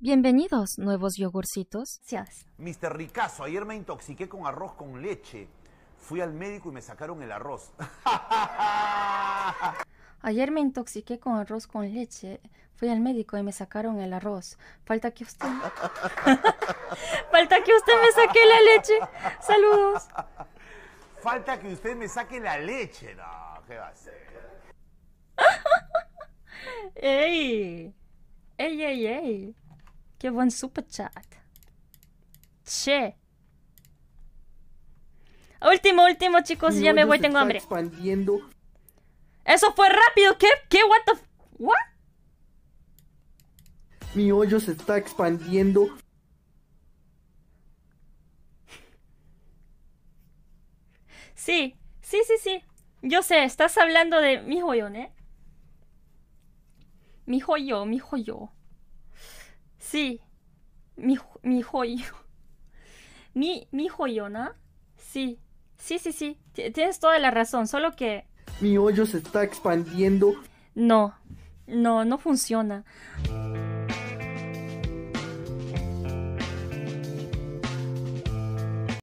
Bienvenidos, nuevos yogurcitos. Gracias. Mr. Ricazo, ayer me intoxiqué con arroz con leche. Fui al médico y me sacaron el arroz. ayer me intoxiqué con arroz con leche. Fui al médico y me sacaron el arroz. Falta que usted. Falta que usted me saque la leche. Saludos. Falta que usted me saque la leche. No, ¿qué va a ser? ¡Ey! ¡Ey, ey, ey! Qué buen super chat. Che. Último, último, chicos. ya me voy, tengo hambre. Expandiendo. Eso fue rápido. ¿Qué? ¿Qué? What the... What? Mi hoyo se está expandiendo. Sí, sí, sí, sí. Yo sé, estás hablando de mi hoyo, ¿eh? Mi joyo, mi joyo. Sí. Mi, mi joyo. Mi, mi joyona. Sí. Sí, sí, sí. Tienes toda la razón, solo que... Mi hoyo se está expandiendo. No, no, no funciona.